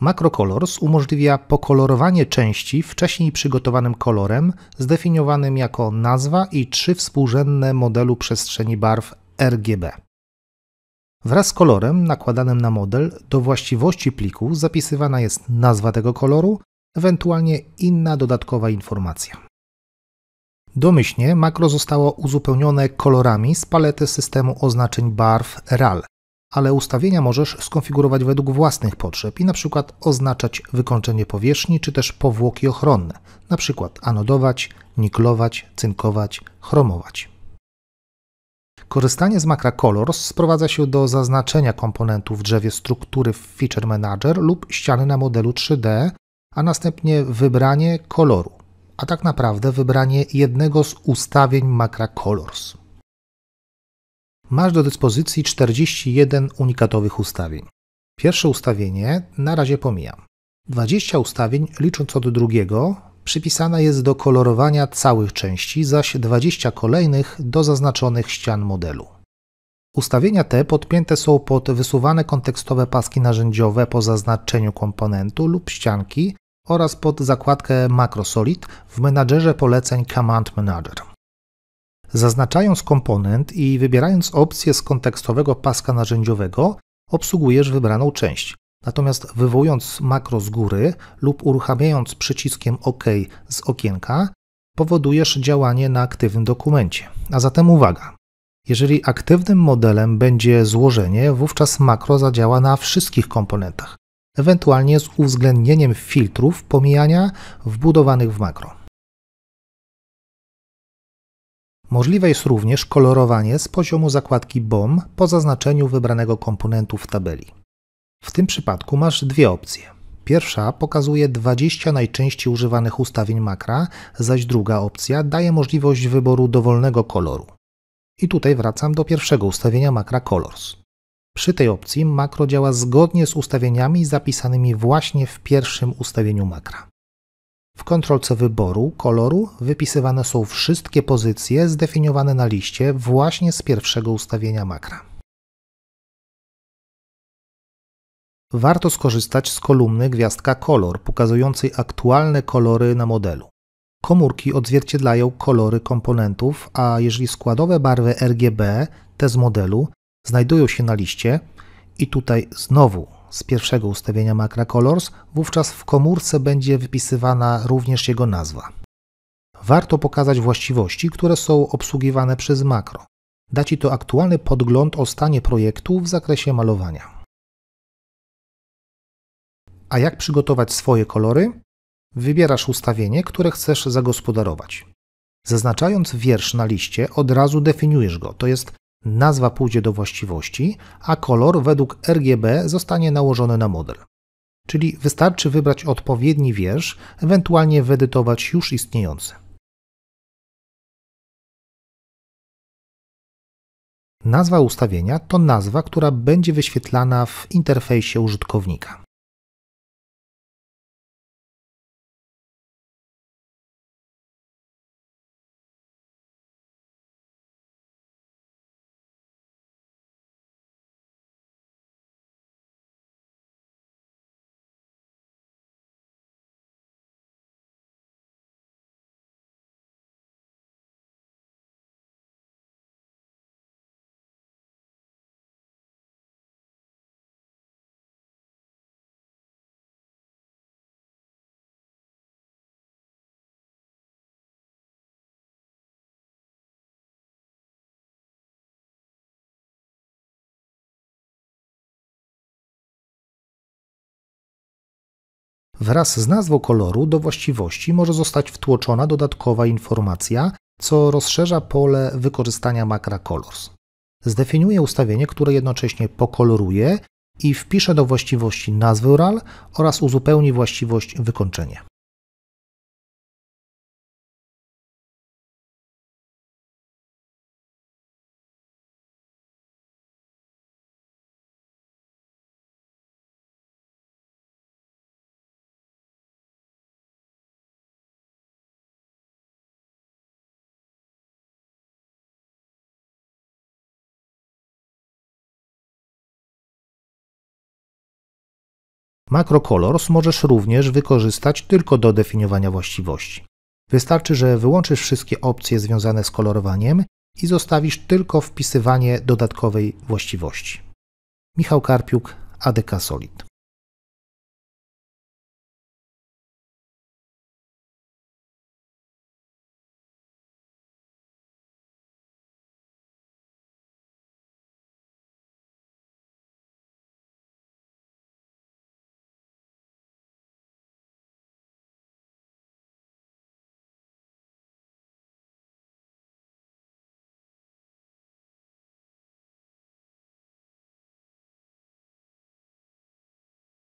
Macrocolors umożliwia pokolorowanie części wcześniej przygotowanym kolorem zdefiniowanym jako nazwa i trzy współrzędne modelu przestrzeni barw RGB. Wraz z kolorem nakładanym na model do właściwości pliku zapisywana jest nazwa tego koloru, ewentualnie inna dodatkowa informacja. Domyślnie makro zostało uzupełnione kolorami z palety systemu oznaczeń barw RAL, ale ustawienia możesz skonfigurować według własnych potrzeb i na przykład oznaczać wykończenie powierzchni czy też powłoki ochronne, na przykład anodować, niklować, cynkować, chromować. Korzystanie z makra Colors sprowadza się do zaznaczenia komponentów w drzewie struktury w Feature Manager lub ściany na modelu 3D, a następnie wybranie koloru, a tak naprawdę wybranie jednego z ustawień makra Colors. Masz do dyspozycji 41 unikatowych ustawień. Pierwsze ustawienie na razie pomijam. 20 ustawień, licząc od drugiego, przypisana jest do kolorowania całych części, zaś 20 kolejnych do zaznaczonych ścian modelu. Ustawienia te podpięte są pod wysuwane kontekstowe paski narzędziowe po zaznaczeniu komponentu lub ścianki oraz pod zakładkę Solid w menadżerze poleceń Command Manager. Zaznaczając komponent i wybierając opcję z kontekstowego paska narzędziowego, obsługujesz wybraną część. Natomiast wywołując makro z góry lub uruchamiając przyciskiem OK z okienka, powodujesz działanie na aktywnym dokumencie. A zatem uwaga! Jeżeli aktywnym modelem będzie złożenie, wówczas makro zadziała na wszystkich komponentach, ewentualnie z uwzględnieniem filtrów pomijania wbudowanych w makro. Możliwe jest również kolorowanie z poziomu zakładki BOM po zaznaczeniu wybranego komponentu w tabeli. W tym przypadku masz dwie opcje. Pierwsza pokazuje 20 najczęściej używanych ustawień makra, zaś druga opcja daje możliwość wyboru dowolnego koloru. I tutaj wracam do pierwszego ustawienia makra Colors. Przy tej opcji makro działa zgodnie z ustawieniami zapisanymi właśnie w pierwszym ustawieniu makra. Ctrl-C wyboru koloru wypisywane są wszystkie pozycje zdefiniowane na liście właśnie z pierwszego ustawienia makra. Warto skorzystać z kolumny gwiazdka kolor pokazującej aktualne kolory na modelu. Komórki odzwierciedlają kolory komponentów, a jeżeli składowe barwy RGB, te z modelu, znajdują się na liście i tutaj znowu z pierwszego ustawienia Macra Colors, wówczas w komórce będzie wypisywana również jego nazwa. Warto pokazać właściwości, które są obsługiwane przez makro. Da Ci to aktualny podgląd o stanie projektu w zakresie malowania. A jak przygotować swoje kolory? Wybierasz ustawienie, które chcesz zagospodarować. Zaznaczając wiersz na liście, od razu definiujesz go, to jest Nazwa pójdzie do właściwości, a kolor według RGB zostanie nałożony na model. Czyli wystarczy wybrać odpowiedni wiersz, ewentualnie wyedytować już istniejący. Nazwa ustawienia to nazwa, która będzie wyświetlana w interfejsie użytkownika. Wraz z nazwą koloru do właściwości może zostać wtłoczona dodatkowa informacja, co rozszerza pole wykorzystania makra Colors. Zdefiniuję ustawienie, które jednocześnie pokoloruje i wpisze do właściwości nazwę RAL oraz uzupełni właściwość wykończenie. Macrocolors możesz również wykorzystać tylko do definiowania właściwości. Wystarczy, że wyłączysz wszystkie opcje związane z kolorowaniem i zostawisz tylko wpisywanie dodatkowej właściwości. Michał Karpiuk, ADK Solid.